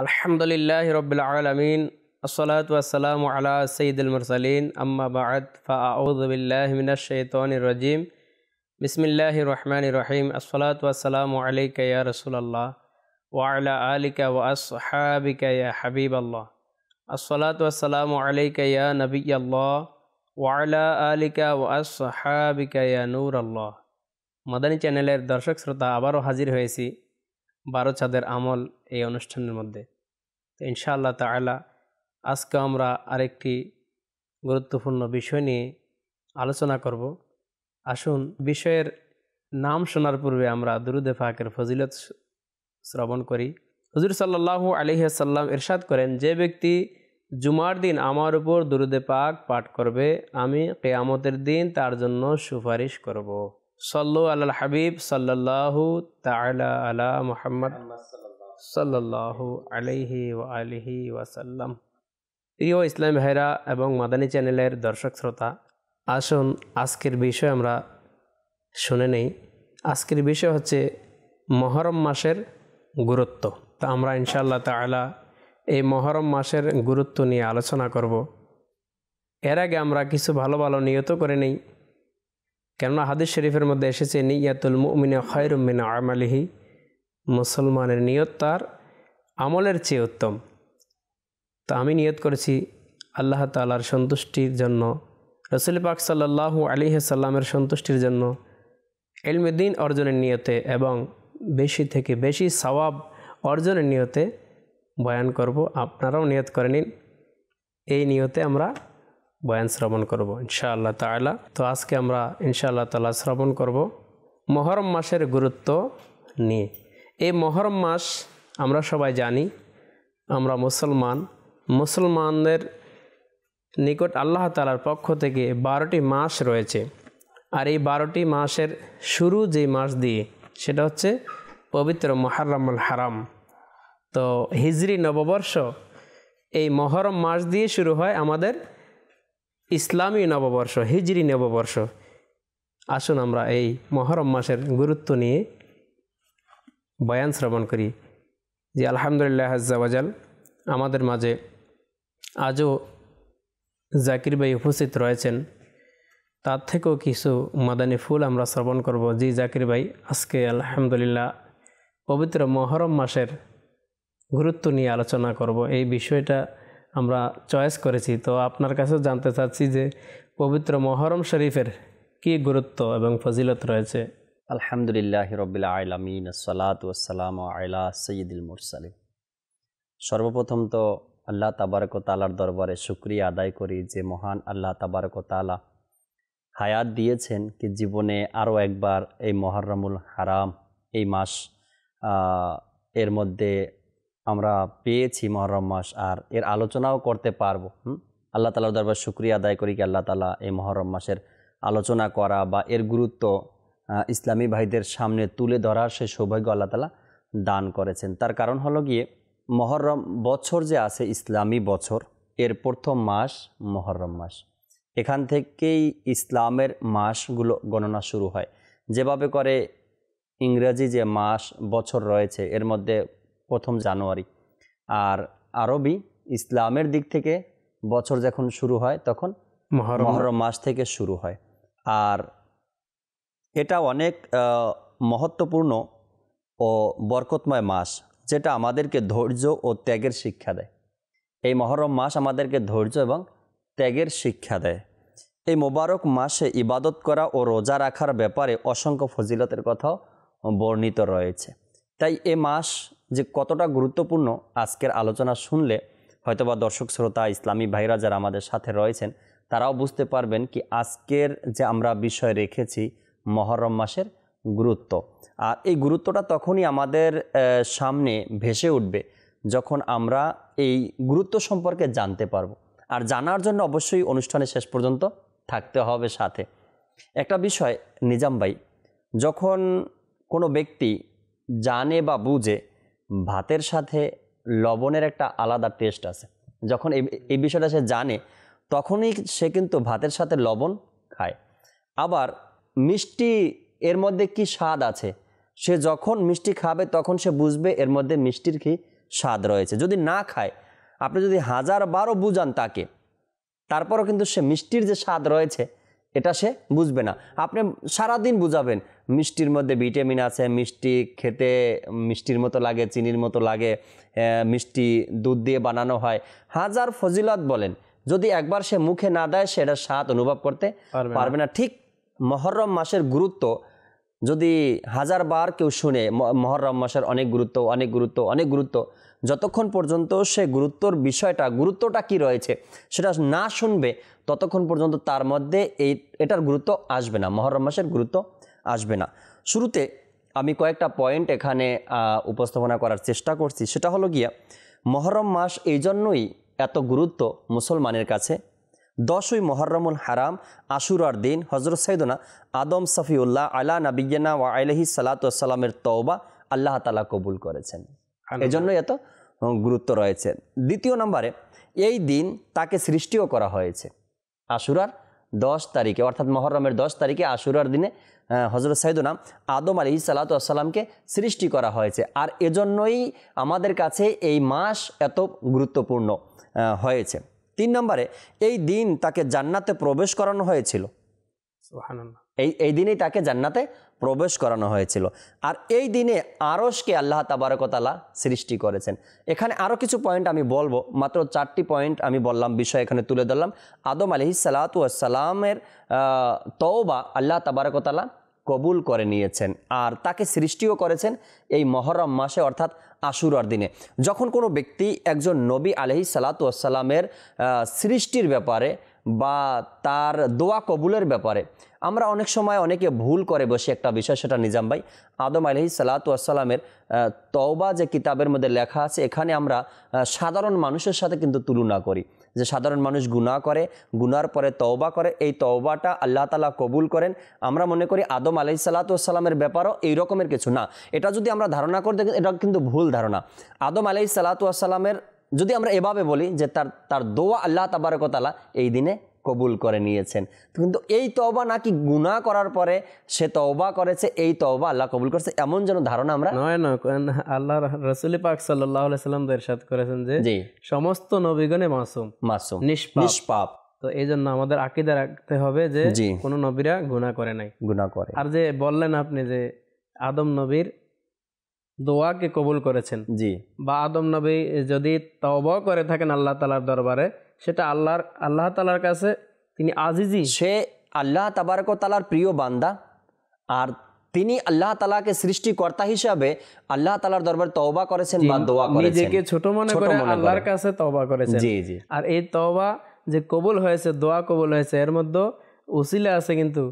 अल्हम्दुलिल्लाहि रब्बिल आलमीन अस्सलातु वस्सलामु अला सय्यिदिल मुरसलीन अम्मा बअद फअऊज़ु बिल्लाहि मिनश शैतानिर रजीम बिस्मिल्लाहिर रहमानिर रहीम अस्सलातु वस्सलामु अलैका या रसूलल्लाह व अला आलिका व अस्हाबिका या हबीबल्लाह अस्सलातु वस्सलामु अलैका या नबील्लाह व अला आलिका व अस्हाबिका या नूरल्लाह मदनी চ্যানেলের দর্শক শ্রোতা আবারও হাজির হয়েছি বারো চাঁদের আমল এই অনুষ্ঠানের মধ্যে তো ইনশাআল্লাহ তালা আজকে আমরা আরেকটি গুরুত্বপূর্ণ বিষয় নিয়ে আলোচনা করব আসুন বিষয়ের নাম শোনার পূর্বে আমরা দুরুদে ফাঁকের ফজিলত শ্রবণ করি হজুর সাল্লাহু আলহিহাসাল্লাম ইরশাদ করেন যে ব্যক্তি জুমার দিন আমার উপর দুরুদে পাক পাঠ করবে আমি কেয়ামতের দিন তার জন্য সুপারিশ করব সল্লু আল্লাহ হাবিব সাল্লাহু তালা আলা মোহাম্মদ সাল্লাহ আলহি ও আলহি ওয়াসাল্লাম প্রিয় ইসলাম ভাইরা এবং মাদানী চ্যানেলের দর্শক শ্রোতা আসুন আজকের বিষয় আমরা শুনে নেই আজকের বিষয় হচ্ছে মহরম মাসের গুরুত্ব তো আমরা ইনশাআল্লাহ তালা এই মহরম মাসের গুরুত্ব নিয়ে আলোচনা করব এর আগে আমরা কিছু ভালো ভালো নিয়ত করে নেই কেননা হাদিস শরীফের মধ্যে এসেছে নিয়াতুল মুমিনে খয়রুমিন আমালিহি মুসলমানের নিয়ত তার আমলের চেয়ে উত্তম তো আমি নিয়ত করেছি আল্লাহ তালার সন্তুষ্টির জন্য রসুল পাক সাল্লাহু আলী সাল্লামের সন্তুষ্টির জন্য এলমেদিন অর্জনের নিয়তে এবং বেশি থেকে বেশি সওয়াব অর্জনের নিয়তে বয়ান করব আপনারাও নিয়ত করে নিন এই নিয়তে আমরা বয়ান শ্রবণ করব ইনশাআল্লাহ তালা তো আজকে আমরা ইনশাআল্লাহ তালা শ্রবণ করব মহরম মাসের গুরুত্ব নিয়ে এই মহরম মাস আমরা সবাই জানি আমরা মুসলমান মুসলমানদের নিকট আল্লাহ তালার পক্ষ থেকে বারোটি মাস রয়েছে আর এই বারোটি মাসের শুরু যে মাস দিয়ে সেটা হচ্ছে পবিত্র মহারমুল হারাম তো হিজরি নববর্ষ এই মহরম মাস দিয়ে শুরু হয় আমাদের ইসলামী নববর্ষ হিজরি নববর্ষ আসুন আমরা এই মহরম মাসের গুরুত্ব নিয়ে বয়ান শ্রবণ করি যে আলহামদুলিল্লাহ হাজাওয়াজাল আমাদের মাঝে আজও জাকির ভাই উপস্থিত রয়েছেন তার থেকেও কিছু মাদানী ফুল আমরা শ্রবণ করব জি জাকির ভাই আজকে আলহামদুলিল্লাহ পবিত্র মহরম মাসের গুরুত্ব নিয়ে আলোচনা করব এই বিষয়টা আমরা চয়েস করেছি তো আপনার কাছেও জানতে চাচ্ছি যে পবিত্র মহরম শরীফের কি গুরুত্ব এবং ফজিলত রয়েছে আলহামদুলিল্লাহ রবিল আলমিন সালাতাম আয়লা সঈদুল মুরসালিম সর্বপ্রথম তো আল্লাহ তাবারক তালার দরবারে শুক্রিয়া আদায় করি যে মহান আল্লাহ তাবারক তালা হায়াত দিয়েছেন কি জীবনে আরও একবার এই মহরমুল হারাম এই মাস এর মধ্যে আমরা পেয়েছি মহরম মাস আর এর আলোচনাও করতে পারবো হুম আল্লাহ তালার দরবার শুক্রিয়া আদায় করি কি আল্লাহ তালা এই মহরম মাসের আলোচনা করা বা এর গুরুত্ব ইসলামী ভাইদের সামনে তুলে ধরার সে সৌভাগ্য আল্লাহ তালা দান করেছেন তার কারণ হলো গিয়ে মহরম বছর যে আছে ইসলামী বছর এর প্রথম মাস মহরম মাস এখান থেকেই ইসলামের মাসগুলো গণনা শুরু হয় যেভাবে করে ইংরাজি যে মাস বছর রয়েছে এর মধ্যে প্রথম জানুয়ারি আর আরবি ইসলামের দিক থেকে বছর যখন শুরু হয় তখন মহরম মাস থেকে শুরু হয় আর এটা অনেক মহত্বপূর্ণ ও বরকতময় মাস যেটা আমাদেরকে ধৈর্য ও ত্যাগের শিক্ষা দেয় এই মহরম মাস আমাদেরকে ধৈর্য এবং ত্যাগের শিক্ষা দেয় এই মোবারক মাসে ইবাদত করা ও রোজা রাখার ব্যাপারে অসংখ্য ফজিলতের কথাও বর্ণিত রয়েছে তাই এ মাস যে কতটা গুরুত্বপূর্ণ আজকের আলোচনা শুনলে হয়তোবা দর্শক শ্রোতা ইসলামী ভাইরা যারা আমাদের সাথে রয়েছেন তারাও বুঝতে পারবেন কি আজকের যে আমরা বিষয় রেখেছি মহরম মাসের গুরুত্ব আর এই গুরুত্বটা তখনই আমাদের সামনে ভেসে উঠবে যখন আমরা এই গুরুত্ব সম্পর্কে জানতে পারবো আর জানার জন্য অবশ্যই অনুষ্ঠানে শেষ পর্যন্ত থাকতে হবে সাথে একটা বিষয় নিজাম ভাই যখন কোনো ব্যক্তি জানে বা বুঝে ভাতের সাথে লবণের একটা আলাদা টেস্ট আছে যখন এই বিষয়টা সে জানে তখনই সে কিন্তু ভাতের সাথে লবণ খায় আবার মিষ্টি এর মধ্যে কি স্বাদ আছে সে যখন মিষ্টি খাবে তখন সে বুঝবে এর মধ্যে মিষ্টির কি স্বাদ রয়েছে যদি না খায় আপনি যদি হাজার বারো বুঝান তাকে তারপরও কিন্তু সে মিষ্টির যে স্বাদ রয়েছে এটা সে বুঝবে না আপনি সারাদিন বুঝাবেন মিষ্টির মধ্যে ভিটামিন আছে মিষ্টি খেতে মিষ্টির মতো লাগে চিনির মতো লাগে মিষ্টি দুধ দিয়ে বানানো হয় হাজার ফজিলত বলেন যদি একবার সে মুখে না দেয় সেটা স্বাদ অনুভব করতে পারবে না ঠিক মহরম মাসের গুরুত্ব যদি হাজার বার কেউ শুনে মহরম মাসের অনেক গুরুত্ব অনেক গুরুত্ব অনেক গুরুত্ব যতক্ষণ পর্যন্ত সে গুরুত্বর বিষয়টা গুরুত্বটা কি রয়েছে সেটা না শুনবে ততক্ষণ পর্যন্ত তার মধ্যে এই এটার গুরুত্ব আসবে না মহরম মাসের গুরুত্ব আসবে না শুরুতে আমি কয়েকটা পয়েন্ট এখানে উপস্থাপনা করার চেষ্টা করছি সেটা হলো গিয়া মহরম মাস এই জন্যই এত গুরুত্ব মুসলমানের কাছে দশই মহরমুল হারাম আশুরার দিন হজরত সৈদনা আদম সফিউল্লাহ আলা নাবিজ্ঞানা ওয়া আলহি সালাতামের তওবা আল্লাহ তালা কবুল করেছেন এজন্যই এত গুরুত্ব রয়েছে দ্বিতীয় নম্বরে এই দিন তাকে সৃষ্টিও করা হয়েছে আশুরার দশ তারিখে অর্থাৎ মহরমের দশ তারিখে আশুরার দিনে হজরত সাইদুনাম আদম আলী সাল্লামকে সৃষ্টি করা হয়েছে আর এজন্যই আমাদের কাছে এই মাস এত গুরুত্বপূর্ণ হয়েছে তিন নম্বরে এই দিন তাকে জান্নাতে প্রবেশ করানো হয়েছিল এই এই দিনেই তাকে জান্নাতে প্রবেশ করানো হয়েছিল আর এই দিনে আরসকে আল্লাহ তাবারকতালা সৃষ্টি করেছেন এখানে আরও কিছু পয়েন্ট আমি বলবো মাত্র চারটি পয়েন্ট আমি বললাম বিষয় এখানে তুলে ধরলাম আদম আলহি সালাতামের তওবা আল্লাহ তাবারকতালা কবুল করে নিয়েছেন আর তাকে সৃষ্টিও করেছেন এই মহরম মাসে অর্থাৎ আশুরার দিনে যখন কোনো ব্যক্তি একজন নবী আলহি সালাতামের সৃষ্টির ব্যাপারে বা তার দোয়া কবুলের ব্যাপারে আমরা অনেক সময় অনেকে ভুল করে বসে একটা বিষয় সেটা নিজাম ভাই আদম আলহি সালাতামের তওবা যে কিতাবের মধ্যে লেখা আছে এখানে আমরা সাধারণ মানুষের সাথে কিন্তু তুলনা করি যে সাধারণ মানুষ গুণা করে গুনার পরে তওবা করে এই তওবাটা আল্লাহ তালা কবুল করেন আমরা মনে করি আদম আলহি সালাতামের ব্যাপারও এই রকমের কিছু না এটা যদি আমরা ধারণা করি এটা কিন্তু ভুল ধারণা আদম আলহি সালাতামের যদি আমরা এভাবে বলি যে তার তার দোয়া আল্লাহ তাবারকতালা এই দিনে কবুল করে নিয়েছেন কিন্তু এই তওবা নাকি গুণা করার পরে সে তওবা করেছে এই তওবা আল্লাহ কবুল করেছে এমন যেন ধারণা আমরা নয় না আল্লাহ রসুল পাক সাল্লাহ সাল্লাম এরশাদ করেছেন যে সমস্ত নবীগণে মাসুম মাসুম নিষ্পাপ তো এই জন্য আমাদের আকিদা রাখতে হবে যে কোনো নবীরা গুণা করে নাই গুণা করে আর যে বললেন আপনি যে আদম নবীর দোয়াকে কবুল করেছেন জি বা আদম নবী যদি তব করে থাকেন আল্লাহ তালার দরবারে সেটা আল্লাহর আল্লাহ তালার কাছে তিনি আজিজি সে আল্লাহ তাবারক তালার প্রিয় বান্দা আর তিনি আল্লাহ তালাকে সৃষ্টিকর্তা হিসাবে আল্লাহ তালার দরবার তওবা করেছেন বা দোয়া করেছেন নিজেকে ছোট মনে করে আল্লাহর কাছে তওবা করেছেন জি জি আর এই তওবা যে কবুল হয়েছে দোয়া কবুল হয়েছে এর মধ্যে ওসিলা আছে কিন্তু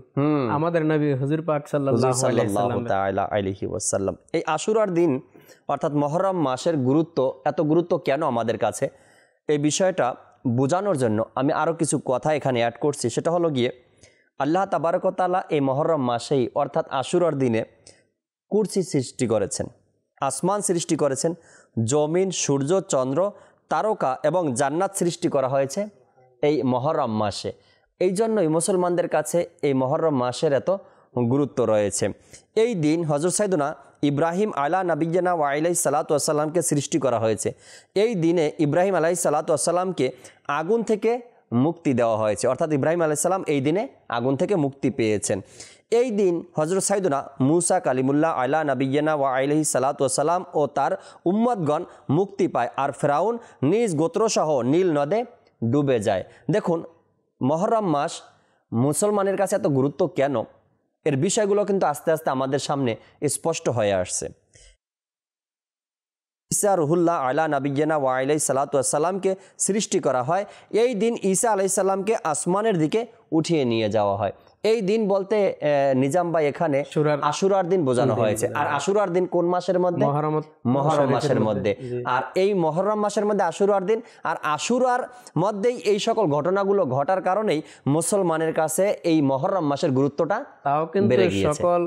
আমাদের নবী হুজুর পাক সাল্লাল্লাহু আলাইহি ওয়াসাল্লাম এই আশুরার দিন অর্থাৎ মহরম মাসের গুরুত্ব এত গুরুত্ব কেন আমাদের কাছে এই বিষয়টা বোঝানোর জন্য আমি আরও কিছু কথা এখানে অ্যাড করছি সেটা হলো গিয়ে আল্লাহ তাবারকতালা এই মহরম মাসেই অর্থাৎ আশুরার দিনে কুর্সি সৃষ্টি করেছেন আসমান সৃষ্টি করেছেন জমিন সূর্য চন্দ্র তারকা এবং জান্নাত সৃষ্টি করা হয়েছে এই মহরম মাসে এই জন্যই মুসলমানদের কাছে এই মহরম মাসের এত গুরুত্ব রয়েছে এই দিন হজর সাইদুনা ইব্রাহিম আলা নাবিজানা ওয়াইলাই সালাত আসসালামকে সৃষ্টি করা হয়েছে এই দিনে ইব্রাহিম আলাই সালাত আসসালামকে আগুন থেকে মুক্তি দেওয়া হয়েছে অর্থাৎ ইব্রাহিম আলাইসাল্লাম এই দিনে আগুন থেকে মুক্তি পেয়েছেন এই দিন হজরত সাইদুনা মুসা কালিমুল্লাহ আলা নাবিজানা ওয়া সালাত আসসালাম ও তার উম্মদগণ মুক্তি পায় আর ফেরাউন নিজ গোত্রসহ নীল নদে ডুবে যায় দেখুন মহরম মাস মুসলমানের কাছে এত গুরুত্ব কেন এর বিষয়গুলো কিন্তু আস্তে আস্তে আমাদের সামনে স্পষ্ট হয়ে আসছে ঈসা রুহুল্লাহ আলা ওয়া আলাই সালাতামকে সৃষ্টি করা হয় এই দিন ঈসা আলাইসাল্লামকে আসমানের দিকে উঠিয়ে নিয়ে যাওয়া হয় এই দিন বলতে নিজাম ভাই এখানে আশুরার দিন বোঝানো হয়েছে আর আশুরার দিন কোন মাসের মধ্যে মহরম মাসের মধ্যে আর এই মহরম মাসের মধ্যে আশুরার দিন আর আশুরার মধ্যেই এই সকল ঘটনাগুলো ঘটার কারণেই মুসলমানের কাছে এই মহরম মাসের গুরুত্বটা তাও কিন্তু সকল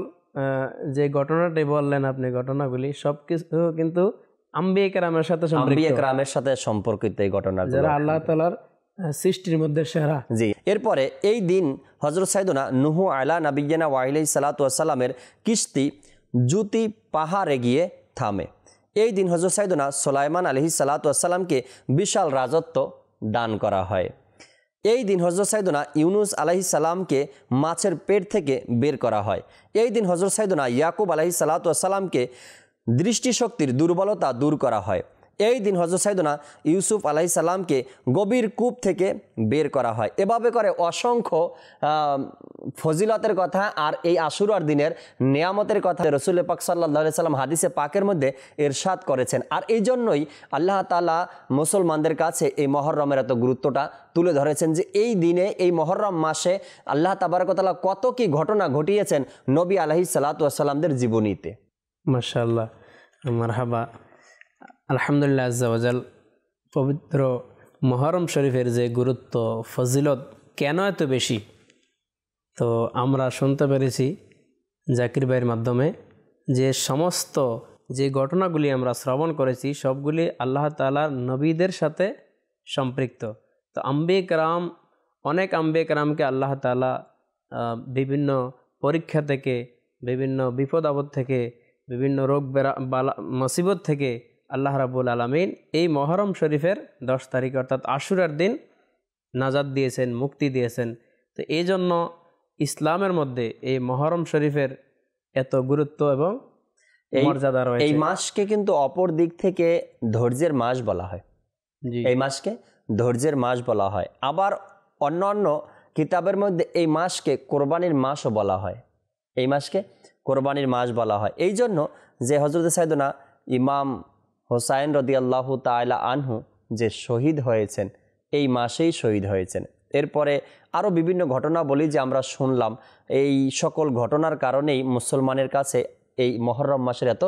যে ঘটনাটি বললেন আপনি ঘটনাগুলি সবকিছু কিন্তু আম্বিয়ে কেরামের সাথে আম্বিয়ে কেরামের সাথে সম্পর্কিত এই ঘটনা যারা আল্লাহ তালার সৃষ্টির মধ্যে সেরা জি এরপরে এই দিন হজরত সাইদুনা নুহু আলা নাবিয়ানা ওয়াহিলি সালাতামের কিস্তি জুতি পাহাড়ে গিয়ে থামে এই দিন হজরত সাইদুনা সোলাইমান আলহি সালাতামকে বিশাল রাজত্ব দান করা হয় এই দিন হজরত সাইদুনা ইউনুস আলহি সালামকে মাছের পেট থেকে বের করা হয় এই দিন হজরত সাইদুনা ইয়াকুব আলাহি সালাতামকে দৃষ্টিশক্তির দুর্বলতা দূর করা হয় এই দিন হজরত সাইদনা ইউসুফ আলাহি গভীর কূপ থেকে বের করা হয় এভাবে করে অসংখ্য ফজিলতের কথা আর এই আশুরার দিনের নিয়ামতের কথা রসুল পাক সাল্লা সাল্লাম হাদিসে পাকের মধ্যে এরশাদ করেছেন আর এই জন্যই আল্লাহ তালা মুসলমানদের কাছে এই মহরমের এত গুরুত্বটা তুলে ধরেছেন যে এই দিনে এই মহরম মাসে আল্লাহ তাবারকতালা কত কি ঘটনা ঘটিয়েছেন নবী আলহি সাল্লামদের জীবনীতে মাসাল্লাহ মারহাবা আলহামদুলিল্লাহ আজাল পবিত্র মহরম শরীফের যে গুরুত্ব ফজিলত কেন এত বেশি তো আমরা শুনতে পেরেছি জাকির ভাইয়ের মাধ্যমে যে সমস্ত যে ঘটনাগুলি আমরা শ্রবণ করেছি সবগুলি আল্লাহ তালার নবীদের সাথে সম্পৃক্ত তো আম্বেক রাম অনেক আম্বেক রামকে আল্লাহ তালা বিভিন্ন পরীক্ষা থেকে বিভিন্ন বিপদ আপদ থেকে বিভিন্ন রোগ বেড়া বালা মসিবত থেকে আল্লাহ রাবুল আলমিন এই মহরম শরীফের দশ তারিখ অর্থাৎ আশুরার দিন নাজাদ দিয়েছেন মুক্তি দিয়েছেন তো এই জন্য ইসলামের মধ্যে এই মহরম শরীফের এত গুরুত্ব এবং মর্যাদা রয়েছে এই মাসকে কিন্তু অপর দিক থেকে ধৈর্যের মাস বলা হয় এই মাসকে ধৈর্যের মাস বলা হয় আবার অন্য অন্য কিতাবের মধ্যে এই মাসকে কোরবানির মাসও বলা হয় এই মাসকে কোরবানির মাস বলা হয় এই জন্য যে হজরত সাইদনা ইমাম হোসাইন রদিয়াল্লাহু তায়লা আনহু যে শহীদ হয়েছেন এই মাসেই শহীদ হয়েছেন এরপরে আরও বিভিন্ন ঘটনা বলি যে আমরা শুনলাম এই সকল ঘটনার কারণেই মুসলমানের কাছে এই মহরম মাসের এত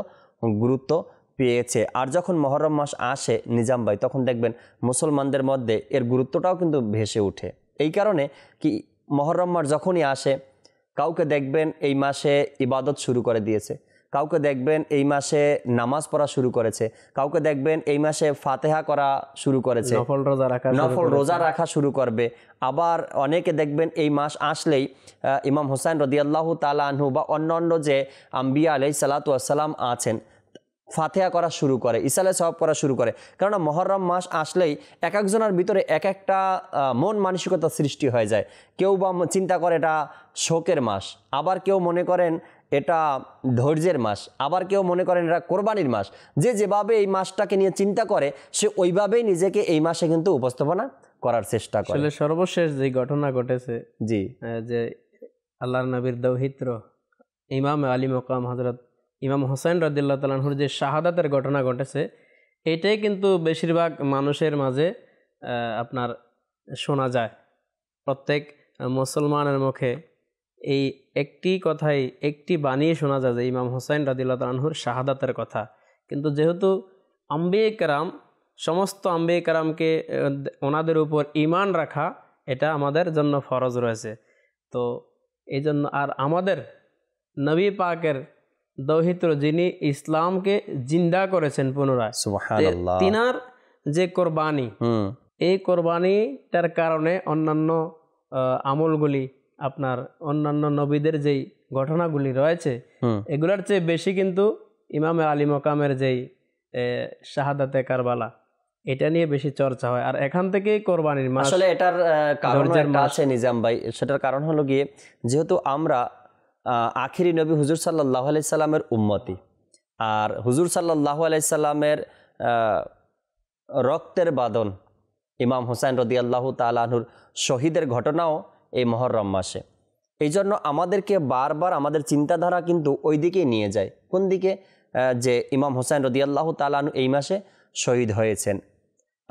গুরুত্ব পেয়েছে আর যখন মহরম মাস আসে নিজাম ভাই তখন দেখবেন মুসলমানদের মধ্যে এর গুরুত্বটাও কিন্তু ভেসে উঠে এই কারণে কি মহরম মাস যখনই আসে কাউকে দেখবেন এই মাসে ইবাদত শুরু করে দিয়েছে কাউকে দেখবেন এই মাসে নামাজ পড়া শুরু করেছে কাউকে দেখবেন এই মাসে ফাতেহা করা শুরু করেছে নফল রোজা রাখা নফল রোজা রাখা শুরু করবে আবার অনেকে দেখবেন এই মাস আসলেই ইমাম হোসেন রদিয়াল্লাহ তালা আনহু বা অন্যান্য যে আম্বিয়া আলাই সালাত আসসালাম আছেন ফাতেহা করা শুরু করে ইসালে সব করা শুরু করে কেননা মহরম মাস আসলেই এক একজনের ভিতরে এক একটা মন মানসিকতা সৃষ্টি হয়ে যায় কেউ বা চিন্তা করে এটা শোকের মাস আবার কেউ মনে করেন এটা ধৈর্যের মাস আবার কেউ মনে করেন এটা কোরবানির মাস যে যেভাবে এই মাসটাকে নিয়ে চিন্তা করে সে ওইভাবেই নিজেকে এই মাসে কিন্তু উপস্থাপনা করার চেষ্টা করে সর্বশেষ যে ঘটনা ঘটেছে জি যে আল্লাহ নবীর দৌহিত্র ইমাম আলী মকাম হজরত ইমাম হোসেন রদুল্লাহ তালাহুর যে শাহাদাতের ঘটনা ঘটেছে এটাই কিন্তু বেশিরভাগ মানুষের মাঝে আপনার শোনা যায় প্রত্যেক মুসলমানের মুখে এই একটি কথাই একটি বানিয়ে শোনা যায় যে ইমাম হোসাইন রাদিল্লা তালাহুর শাহাদাতের কথা কিন্তু যেহেতু আম্বে কারাম সমস্ত আম্বে কারামকে ওনাদের উপর ইমান রাখা এটা আমাদের জন্য ফরজ রয়েছে তো এই জন্য আর আমাদের নবী পাকের দৌহিত্র যিনি ইসলামকে জিন্দা করেছেন পুনরায় তিনার যে কোরবানি এই কোরবানিটার কারণে অন্যান্য আমলগুলি আপনার অন্যান্য নবীদের যেই ঘটনাগুলি রয়েছে এগুলার চেয়ে বেশি কিন্তু ইমাম আলী মোকামের যেই শাহাদাতে কারবালা এটা নিয়ে বেশি চর্চা হয় আর এখান থেকেই কোরবানির আসলে এটার কারণ আছে নিজাম ভাই সেটার কারণ হলো গিয়ে যেহেতু আমরা আখিরি নবী হুজুর সাল্লাহ সাল্লামের উম্মতি আর হুজুর সাল্লাহ আলাইসাল্লামের রক্তের বাদন ইমাম হুসাইন রদি আল্লাহ তালাহুর শহীদের ঘটনাও এই মহরম মাসে এই জন্য আমাদেরকে বারবার আমাদের চিন্তাধারা কিন্তু ওই দিকেই নিয়ে যায় কোন দিকে যে ইমাম হোসেন রদিয়াল্লাহ তালানু এই মাসে শহীদ হয়েছেন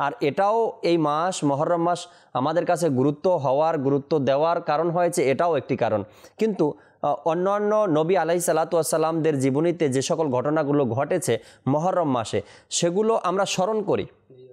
আর এটাও এই মাস মহরম মাস আমাদের কাছে গুরুত্ব হওয়ার গুরুত্ব দেওয়ার কারণ হয়েছে এটাও একটি কারণ কিন্তু অন্যান্য নবী আলাহি সালাতুয়াসাল্লামদের জীবনীতে যে সকল ঘটনাগুলো ঘটেছে মহরম মাসে সেগুলো আমরা স্মরণ করি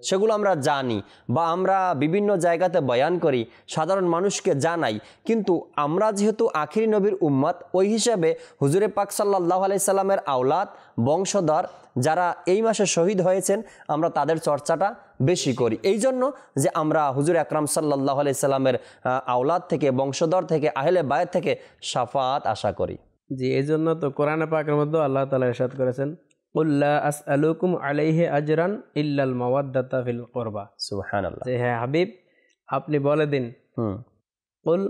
সেগুলো আমরা জানি বা আমরা বিভিন্ন জায়গাতে বয়ান করি সাধারণ মানুষকে জানাই কিন্তু আমরা যেহেতু আখিরি নবীর উম্মাদ ওই হিসাবে হুজুরে পাক সাল্লাহ আলাইসাল্লামের আওলাদ বংশধর যারা এই মাসে শহীদ হয়েছেন আমরা তাদের চর্চাটা বেশি করি এই জন্য যে আমরা হুজুর আকরাম সাল্লাহ সাল্লামের আওলাদ থেকে বংশধর থেকে আহলে বায়ের থেকে সাফাত আশা করি জি এই জন্য তো কোরআন পাকের মধ্যে আল্লাহ তালা ইরশাদ করেছেন আস আলুকুম আলাইহে আজরান ইল্লাল মাওয়াদ্দাতা ফিল করবা হ্যাঁ হাবিব আপনি বলে দিন উল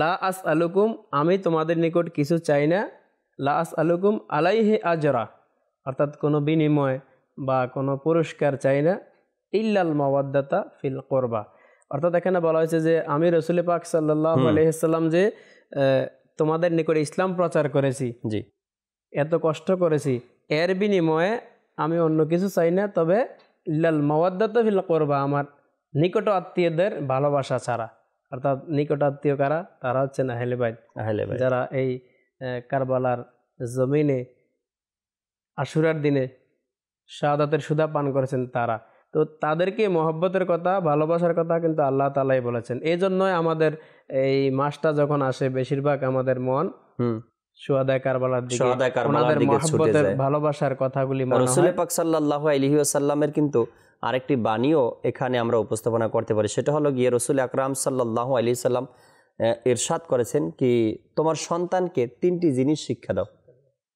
লা আস আলুকুম আমি তোমাদের নিকট কিছু চাই না লা আস আলুকুম আলাইহে আজরা অর্থাৎ কোনো বিনিময় বা কোনো পুরস্কার চাই না ইল্লাল মাওয়াদ্দাতা ফিল করবা অর্থাৎ এখানে বলা হয়েছে যে আমি রসুল পাক সাল্লাহ আলহিসাল্লাম যে তোমাদের নিকটে ইসলাম প্রচার করেছি জি এত কষ্ট করেছি এর বিনিময়ে আমি অন্য কিছু চাই না তবে ইল্লাল মাওয়াদ্দাতা ফিল করবা আমার নিকট আত্মীয়দের ভালোবাসা ছাড়া অর্থাৎ নিকট আত্মীয় কারা তারা হচ্ছেন আহলেবাইদ আহলেবাই যারা এই কারবালার জমিনে আশুরার দিনে শাহাদাতের সুদা পান করেছেন তারা তো তাদেরকে মহব্বতের কথা ভালোবাসার কথা কিন্তু আল্লাহ তালাই বলেছেন এই জন্যই আমাদের এই মাসটা যখন আসে বেশিরভাগ আমাদের মন আরেকটি বাণীও এখানে আমরা উপস্থাপনা করতে পারি সেটা হলো গিয়ে রসুল আকরাম সাল্লাল্লাহু আলাইহি সাল্লাম এরশাদ করেছেন কি তোমার সন্তানকে তিনটি জিনিস শিক্ষা দাও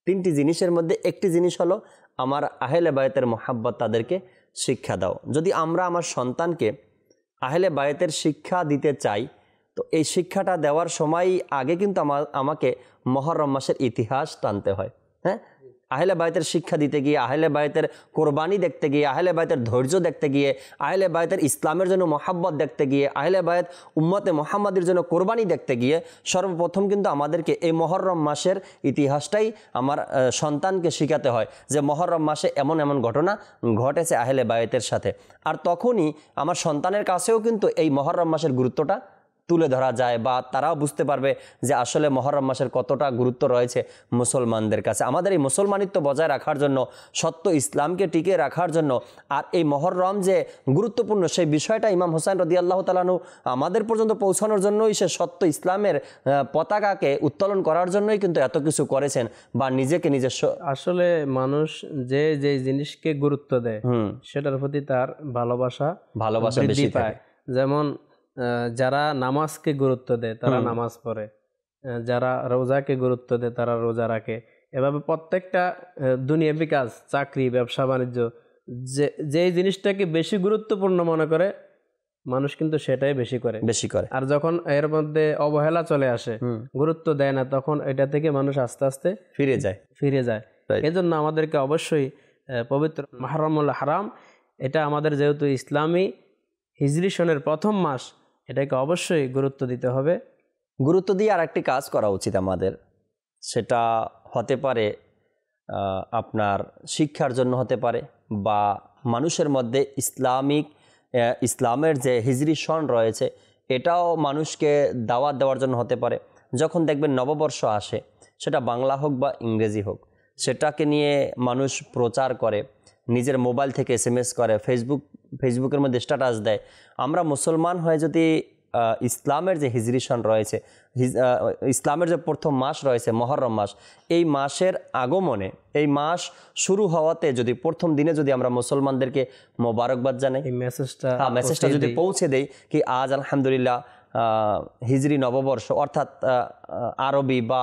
তিনটি জিনিসের মধ্যে একটি জিনিস হলো আমার আহেলে বায়তের মহাব্বত তাদেরকে শিক্ষা দাও যদি আমরা আমার সন্তানকে আহলে বায়েতের শিক্ষা দিতে চাই তো এই শিক্ষাটা দেওয়ার সময় আগে কিন্তু আমার আমাকে মহরম মাসের ইতিহাস টানতে হয় হ্যাঁ আহলে বাইতের শিক্ষা দিতে গিয়ে আহলে বাইতের কোরবানি দেখতে গিয়ে আহলে বাইতের ধৈর্য দেখতে গিয়ে আহলে বাইতের ইসলামের জন্য মোহাব্বত দেখতে গিয়ে আহলে বায়ত উম্মতে মোহাম্মদের জন্য কোরবানি দেখতে গিয়ে সর্বপ্রথম কিন্তু আমাদেরকে এই মহরম মাসের ইতিহাসটাই আমার সন্তানকে শিখাতে হয় যে মহরম মাসে এমন এমন ঘটনা ঘটেছে আহলে বায়তের সাথে আর তখনই আমার সন্তানের কাছেও কিন্তু এই মহরম মাসের গুরুত্বটা তুলে ধরা যায় বা তারাও বুঝতে পারবে যে আসলে মহরম মাসের কতটা গুরুত্ব রয়েছে মুসলমানদের কাছে আমাদের এই মুসলমানিত্ব বজায় রাখার জন্য সত্য ইসলামকে টিকে রাখার জন্য আর এই মহরম যে গুরুত্বপূর্ণ সেই বিষয়টা ইমাম হোসেন রদি আল্লাহ তালানু আমাদের পর্যন্ত পৌঁছানোর জন্যই সে সত্য ইসলামের পতাকাকে উত্তোলন করার জন্যই কিন্তু এত কিছু করেছেন বা নিজেকে নিজের আসলে মানুষ যে যে জিনিসকে গুরুত্ব দেয় সেটার প্রতি তার ভালোবাসা ভালোবাসা বেশি পায় যেমন যারা নামাজকে গুরুত্ব দেয় তারা নামাজ পড়ে যারা রোজাকে গুরুত্ব দেয় তারা রোজা রাখে এভাবে প্রত্যেকটা দুনিয়া বিকাশ চাকরি ব্যবসা বাণিজ্য যে যেই জিনিসটাকে বেশি গুরুত্বপূর্ণ মনে করে মানুষ কিন্তু সেটাই বেশি করে বেশি করে আর যখন এর মধ্যে অবহেলা চলে আসে গুরুত্ব দেয় না তখন এটা থেকে মানুষ আস্তে আস্তে ফিরে যায় ফিরে যায় এজন্য আমাদেরকে অবশ্যই পবিত্র মাহরমুল হারাম এটা আমাদের যেহেতু ইসলামী হিজরি প্রথম মাস এটাকে অবশ্যই গুরুত্ব দিতে হবে গুরুত্ব দিয়ে আর একটি কাজ করা উচিত আমাদের সেটা হতে পারে আপনার শিক্ষার জন্য হতে পারে বা মানুষের মধ্যে ইসলামিক ইসলামের যে হিজরি সন রয়েছে এটাও মানুষকে দাওয়াত দেওয়ার জন্য হতে পারে যখন দেখবেন নববর্ষ আসে সেটা বাংলা হোক বা ইংরেজি হোক সেটাকে নিয়ে মানুষ প্রচার করে নিজের মোবাইল থেকে এস করে ফেসবুক ফেসবুকের মধ্যে স্ট্যাটাস দেয় আমরা মুসলমান হয়ে যদি ইসলামের যে হিজরিশন রয়েছে ইসলামের যে প্রথম মাস রয়েছে মহরম মাস এই মাসের আগমনে এই মাস শুরু হওয়াতে যদি প্রথম দিনে যদি আমরা মুসলমানদেরকে মোবারকবাদ জানাই মেসেজটা হ্যাঁ মেসেজটা যদি পৌঁছে দেই কি আজ আলহামদুলিল্লাহ হিজরি নববর্ষ অর্থাৎ আরবি বা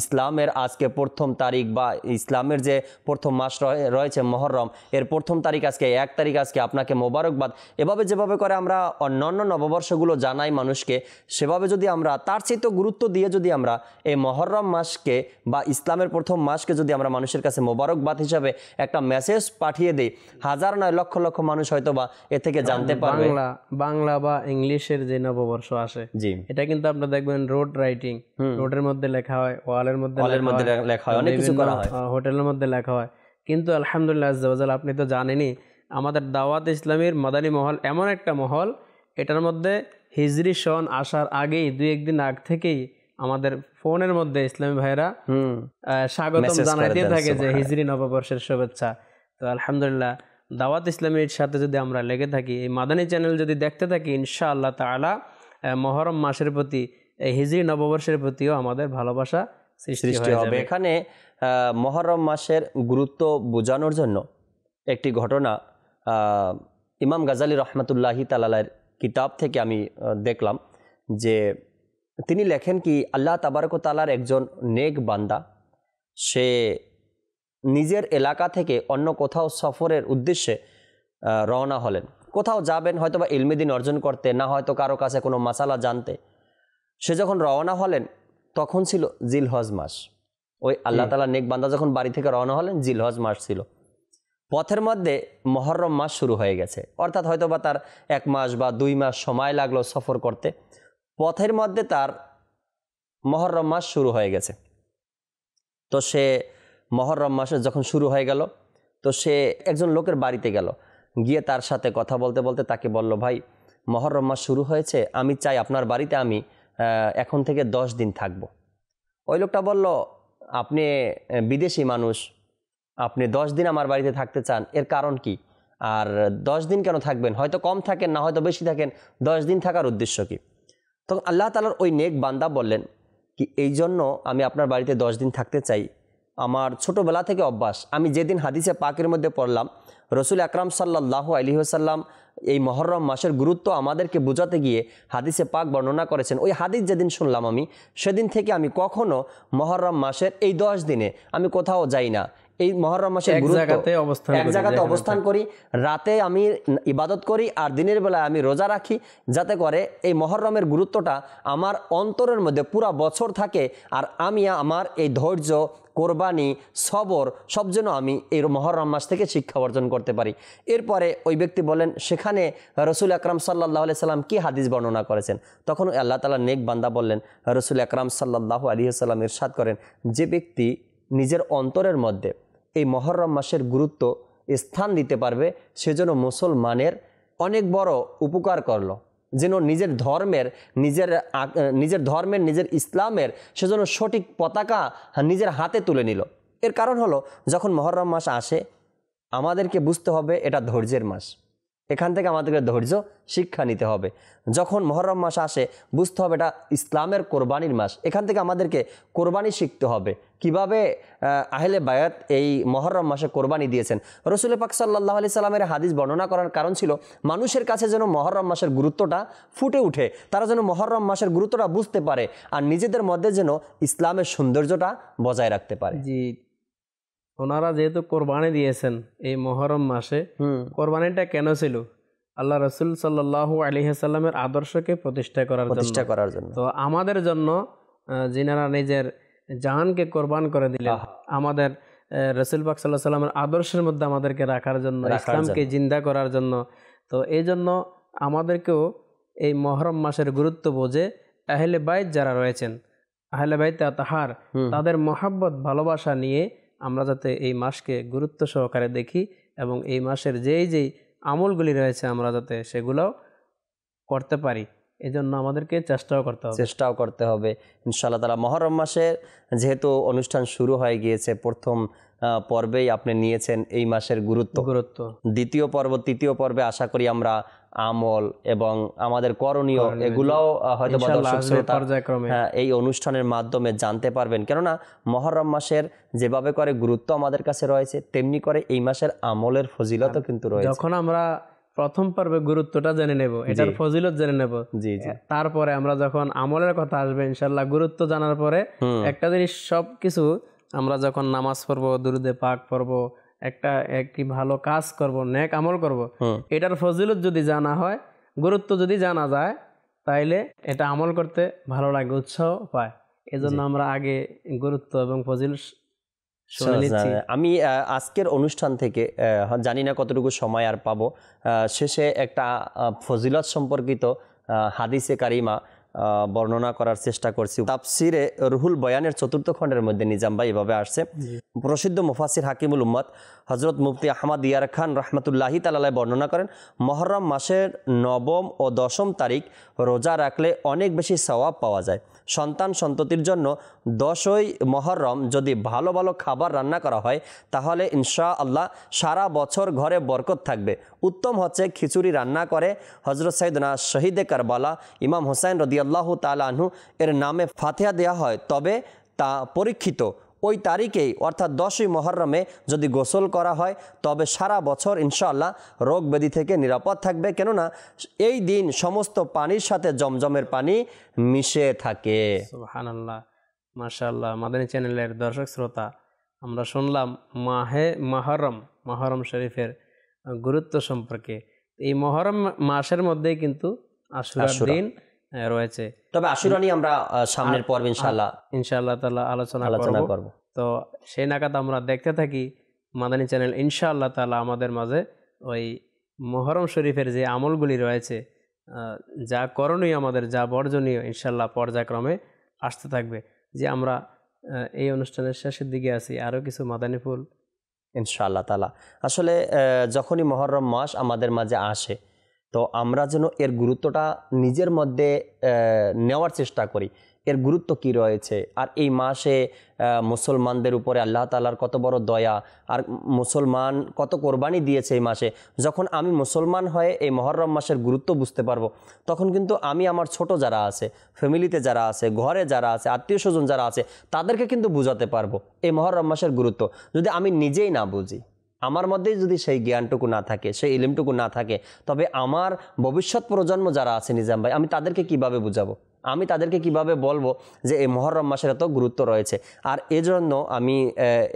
ইসলামের আজকে প্রথম তারিখ বা ইসলামের যে প্রথম মাস রয়েছে মহরম এর প্রথম তারিখ আজকে এক তারিখ আজকে আপনাকে মোবারকবাদ এভাবে যেভাবে করে আমরা অন্যান্য নববর্ষগুলো জানাই মানুষকে সেভাবে যদি আমরা তার চেয়ে তো গুরুত্ব দিয়ে যদি আমরা এই মহরম মাসকে বা ইসলামের প্রথম মাসকে যদি আমরা মানুষের কাছে মোবারকবাদ হিসাবে একটা মেসেজ পাঠিয়ে দিই হাজার নয় লক্ষ লক্ষ মানুষ হয়তো বা এ থেকে জানতে পারবে বাংলা বাংলা বা ইংলিশের যে নববর্ষ আসে জি এটা কিন্তু আপনারা দেখবেন রোড রাইটিং পেন্টিং রোডের মধ্যে লেখা হয় ওয়ালের মধ্যে ওয়ালের মধ্যে লেখা হয় অনেক কিছু করা হয় হোটেলের মধ্যে লেখা হয় কিন্তু আলহামদুলিল্লাহ আজাল আপনি তো জানেনই আমাদের দাওয়াত ইসলামীর মাদানী মহল এমন একটা মহল এটার মধ্যে হিজরি সন আসার আগেই দুই একদিন আগ থেকেই আমাদের ফোনের মধ্যে ইসলামী ভাইরা স্বাগত জানাই দিয়ে থাকে যে হিজরি নববর্ষের শুভেচ্ছা তো আলহামদুলিল্লাহ দাওয়াত ইসলামীর সাথে যদি আমরা লেগে থাকি এই মাদানী চ্যানেল যদি দেখতে থাকি ইনশা আল্লাহ তালা মহরম মাসের প্রতি এই হিজড়ি নববর্ষের প্রতিও আমাদের ভালোবাসা সৃষ্টি হবে এখানে মহরম মাসের গুরুত্ব বোঝানোর জন্য একটি ঘটনা ইমাম গাজালি রহমতুল্লাহি তালালের কিতাব থেকে আমি দেখলাম যে তিনি লেখেন কি আল্লাহ তাবারক তালার একজন নেক বান্দা সে নিজের এলাকা থেকে অন্য কোথাও সফরের উদ্দেশ্যে রওনা হলেন কোথাও যাবেন হয়তো বা ইলমিদিন অর্জন করতে না হয়তো কারো কাছে কোনো মশালা জানতে সে যখন রওনা হলেন তখন ছিল জিলহজ মাস ওই আল্লাহ তালা নেক বান্দা যখন বাড়ি থেকে রওনা হলেন জিলহজ মাস ছিল পথের মধ্যে মহরম মাস শুরু হয়ে গেছে অর্থাৎ হয়তো বা তার এক মাস বা দুই মাস সময় লাগলো সফর করতে পথের মধ্যে তার মহরম মাস শুরু হয়ে গেছে তো সে মহরম মাসে যখন শুরু হয়ে গেল তো সে একজন লোকের বাড়িতে গেল গিয়ে তার সাথে কথা বলতে বলতে তাকে বলল ভাই মহরম মাস শুরু হয়েছে আমি চাই আপনার বাড়িতে আমি এখন থেকে দশ দিন থাকব ওই লোকটা বলল আপনি বিদেশি মানুষ আপনি দশ দিন আমার বাড়িতে থাকতে চান এর কারণ কি আর দশ দিন কেন থাকবেন হয়তো কম থাকেন না হয়তো বেশি থাকেন দশ দিন থাকার উদ্দেশ্য কি তখন আল্লাহ তালার ওই নেক বান্দা বললেন কি এই জন্য আমি আপনার বাড়িতে দশ দিন থাকতে চাই আমার ছোটোবেলা থেকে অভ্যাস আমি যেদিন হাদিসে পাকের মধ্যে পড়লাম রসুল আকরাম সাল্লাহ আলী হাসাল্লাম এই মহরম মাসের গুরুত্ব আমাদেরকে বোঝাতে গিয়ে হাদিসে পাক বর্ণনা করেছেন ওই হাদিস যেদিন শুনলাম আমি সেদিন থেকে আমি কখনও মহরম মাসের এই দশ দিনে আমি কোথাও যাই না এই মহরম মাসে এক জায়গাতে অবস্থান এক জায়গাতে অবস্থান করি রাতে আমি ইবাদত করি আর দিনের বেলায় আমি রোজা রাখি যাতে করে এই মহরমের গুরুত্বটা আমার অন্তরের মধ্যে পুরা বছর থাকে আর আমি আমার এই ধৈর্য কোরবানি সবর সব যেন আমি এই মহরম মাস থেকে শিক্ষা অর্জন করতে পারি এরপরে ওই ব্যক্তি বলেন সেখানে রসুল আকরাম সাল্লাহ আলি সাল্লাম কী হাদিস বর্ণনা করেছেন তখন আল্লাহ তালা নেক বান্দা বললেন রসুল আকরাম সাল্লাহ আলি সাল্লাম ইরশাদ করেন যে ব্যক্তি নিজের অন্তরের মধ্যে এই মহরম মাসের গুরুত্ব স্থান দিতে পারবে সেজন্য মুসলমানের অনেক বড় উপকার করলো যেন নিজের ধর্মের নিজের নিজের ধর্মের নিজের ইসলামের সেজন্য সঠিক পতাকা নিজের হাতে তুলে নিল এর কারণ হলো যখন মহরম মাস আসে আমাদেরকে বুঝতে হবে এটা ধৈর্যের মাস এখান থেকে আমাদেরকে ধৈর্য শিক্ষা নিতে হবে যখন মহরম মাস আসে বুঝতে হবে এটা ইসলামের কোরবানির মাস এখান থেকে আমাদেরকে কোরবানি শিখতে হবে কিভাবে আহলে বায়াত এই মহরম মাসে কোরবানি দিয়েছেন রসুল পাক সাল্লাহ আলি সাল্লামের হাদিস বর্ণনা করার কারণ ছিল মানুষের কাছে যেন মহরম মাসের গুরুত্বটা ফুটে উঠে তারা যেন মহরম মাসের গুরুত্বটা বুঝতে পারে আর নিজেদের মধ্যে যেন ইসলামের সৌন্দর্যটা বজায় রাখতে পারে জি ওনারা যেহেতু কোরবানি দিয়েছেন এই মহরম মাসে কোরবানিটা কেন ছিল আল্লাহ রসুল সাল্লাহ আলিহাসাল্লামের আদর্শকে প্রতিষ্ঠা করার প্রতিষ্ঠা করার জন্য তো আমাদের জন্য যিনারা নিজের জাহানকে কোরবান করে দিলেন আমাদের রসুলবাক সাল্লাহ সাল্লামের আদর্শের মধ্যে আমাদেরকে রাখার জন্য ইসলামকে জিন্দা করার জন্য তো এই জন্য আমাদেরকেও এই মহরম মাসের গুরুত্ব বোঝে আহলে বাইত যারা রয়েছেন আহলে বাইত তাহার তাদের মহাব্বত ভালোবাসা নিয়ে আমরা যাতে এই মাসকে গুরুত্ব সহকারে দেখি এবং এই মাসের যেই যেই আমলগুলি রয়েছে আমরা যাতে সেগুলো করতে পারি এজন্য আমাদেরকে চেষ্টাও করতে হবে চেষ্টাও করতে হবে ইনশাআল্লাহ তালা মহরম মাসে যেহেতু অনুষ্ঠান শুরু হয়ে গিয়েছে প্রথম পর্বেই আপনি নিয়েছেন এই মাসের গুরুত্ব গুরুত্ব দ্বিতীয় পর্ব তৃতীয় পর্বে আশা করি আমরা আমল এবং আমাদের করণীয় এগুলাও হয়তো হ্যাঁ, এই অনুষ্ঠানের মাধ্যমে জানতে পারবেন কেননা মহরম মাসের যেভাবে করে গুরুত্ব আমাদের কাছে রয়েছে তেমনি করে এই মাসের আমলের ফজিলতও কিন্তু রয়েছে যখন আমরা প্রথম পর্বে গুরুত্বটা জেনে নেব এটার ফজিলত জেনে নেব জি তারপরে আমরা যখন আমলের কথা আসবে ইনশাল্লাহ গুরুত্ব জানার পরে একটা জিনিস সব কিছু আমরা যখন নামাজ পড়বো দুরুদে পাক পড়বো একটা একটি ভালো কাজ করব নেক আমল করব এটার ফজিলত যদি জানা হয় গুরুত্ব যদি জানা যায় তাইলে এটা আমল করতে ভালো লাগে উৎসাহ পায় এজন্য আমরা আগে গুরুত্ব এবং ফজিল আমি আজকের অনুষ্ঠান থেকে জানি না কতটুকু সময় আর পাবো শেষে একটা ফজিলত সম্পর্কিত হাদিসে কারিমা বর্ণনা করার চেষ্টা করছি তাপসিরে রুহুল বয়ানের চতুর্থ খণ্ডের মধ্যে নিজামবাই এভাবে আসছে প্রসিদ্ধ মুফাসির হাকিমুল উম্মদ হজরত মুফতি আহমদ ইয়ার খান রহমতুল্লাহি তালালায় বর্ণনা করেন মহরম মাসের নবম ও দশম তারিখ রোজা রাখলে অনেক বেশি সওয়াব পাওয়া যায় সন্তান সন্ততির জন্য দশই মহরম যদি ভালো ভালো খাবার রান্না করা হয় তাহলে ইনশা আল্লাহ সারা বছর ঘরে বরকত থাকবে উত্তম হচ্ছে খিচুড়ি রান্না করে হজরত সাইদনা শহীদে কারবালা ইমাম হোসাইন রদিয়াল্লাহ তালাহু এর নামে ফাতেহা দেয়া হয় তবে তা পরীক্ষিত ওই তারিখেই অর্থাৎ দশই মহরমে যদি গোসল করা হয় তবে সারা বছর ইনশাআল্লাহ রোগ ব্যাধি থেকে নিরাপদ থাকবে কেননা এই দিন সমস্ত পানির সাথে জমজমের পানি মিশে থাকে সুবহানাল্লাহ মাদানী চ্যানেলের দর্শক শ্রোতা আমরা শুনলাম মাহে মাহরম মাহরম শরীফের গুরুত্ব সম্পর্কে এই মহরম মাসের মধ্যে কিন্তু আশুরার দিন রয়েছে তবে আশুরা নিয়ে আমরা সামনের পর্ব ইনশাল্লাহ ইনশাআল্লাহ তাআলা আলোচনা আলোচনা করব তো সেই নাগাদ আমরা দেখতে থাকি মাদানী চ্যানেল ইনশাআল্লাহ তাআলা আমাদের মাঝে ওই মহরম শরীফের যে আমলগুলি রয়েছে যা করণীয় আমাদের যা বর্জনীয় ইনশাল্লাহ পর্যায়ক্রমে আসতে থাকবে যে আমরা এই অনুষ্ঠানের শেষের দিকে আসি আরও কিছু মাদানী ফুল ইনশাআল্লাহ তালা আসলে যখনই মহরম মাস আমাদের মাঝে আসে তো আমরা যেন এর গুরুত্বটা নিজের মধ্যে নেওয়ার চেষ্টা করি এর গুরুত্ব কি রয়েছে আর এই মাসে মুসলমানদের উপরে আল্লাহ তালার কত বড় দয়া আর মুসলমান কত কোরবানি দিয়েছে এই মাসে যখন আমি মুসলমান হয়ে এই মহরম মাসের গুরুত্ব বুঝতে পারবো তখন কিন্তু আমি আমার ছোট যারা আছে ফ্যামিলিতে যারা আছে ঘরে যারা আছে আত্মীয় স্বজন যারা আছে তাদেরকে কিন্তু বোঝাতে পারবো এই মহরম মাসের গুরুত্ব যদি আমি নিজেই না বুঝি আমার মধ্যেই যদি সেই জ্ঞানটুকু না থাকে সেই ইলিমটুকু না থাকে তবে আমার ভবিষ্যৎ প্রজন্ম যারা আছে নিজাম ভাই আমি তাদেরকে কিভাবে বুঝাবো আমি তাদেরকে কিভাবে বলবো যে এই মহরম মাসের এত গুরুত্ব রয়েছে আর এজন্য আমি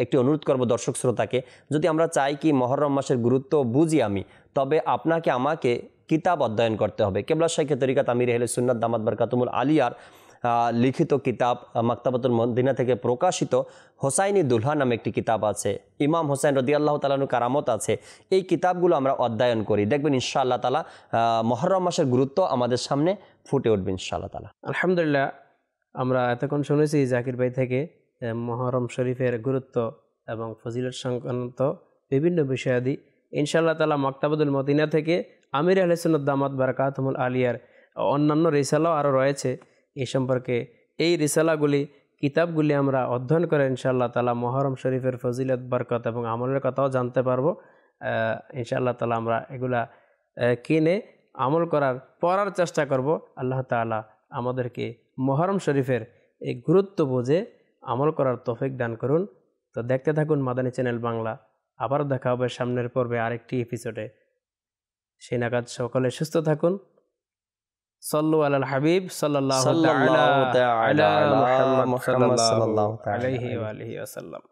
একটি অনুরোধ করব দর্শক শ্রোতাকে যদি আমরা চাই কি মহরম মাসের গুরুত্ব বুঝি আমি তবে আপনাকে আমাকে কিতাব অধ্যয়ন করতে হবে কেবলা শাইখে তরিকাত আমির হেলে সুন্নাত দামাত বরকাতুমুল আলিয়ার লিখিত কিতাব মাক্তাবাতুল মদিনা থেকে প্রকাশিত হোসাইনি দুলহা নামে একটি কিতাব আছে ইমাম হোসাইন রদি আল্লাহ তালানু কারামত আছে এই কিতাবগুলো আমরা অধ্যয়ন করি দেখবেন ইনশা আল্লাহ তালা মহরম মাসের গুরুত্ব আমাদের সামনে ফুটে উঠবে ইনশা আল্লাহ তালা আলহামদুলিল্লাহ আমরা এতক্ষণ শুনেছি জাকির ভাই থেকে মহরম শরীফের গুরুত্ব এবং ফজিলত সংক্রান্ত বিভিন্ন বিষয়াদি ইনশাআল্লাহ তালা মাক্তাবুদুল মদিনা থেকে আমির আহলেসুন্দামাত বারাকাতমুল আলিয়ার অন্যান্য রিসালাও আরও রয়েছে এ সম্পর্কে এই রিসালাগুলি কিতাবগুলি আমরা অধ্যয়ন করে ইনশাআল্লাহ তালা মহরম শরীফের ফজিলত বরকত এবং আমলের কথাও জানতে পারবো ইনশাআল্লাহ তালা আমরা এগুলা কিনে আমল করার পড়ার চেষ্টা করব আল্লাহ তালা আমাদেরকে মহরম শরীফের এই গুরুত্ব বুঝে আমল করার তফিক দান করুন তো দেখতে থাকুন মাদানী চ্যানেল বাংলা আবার দেখা হবে সামনের পর্বে আরেকটি এপিসোডে সেই নাগাদ সকলে সুস্থ থাকুন صلوا على الحبيب صلى الله, صلى الله تعالى, تعالى على محمد, محمد صلى الله عليه وآله وسلم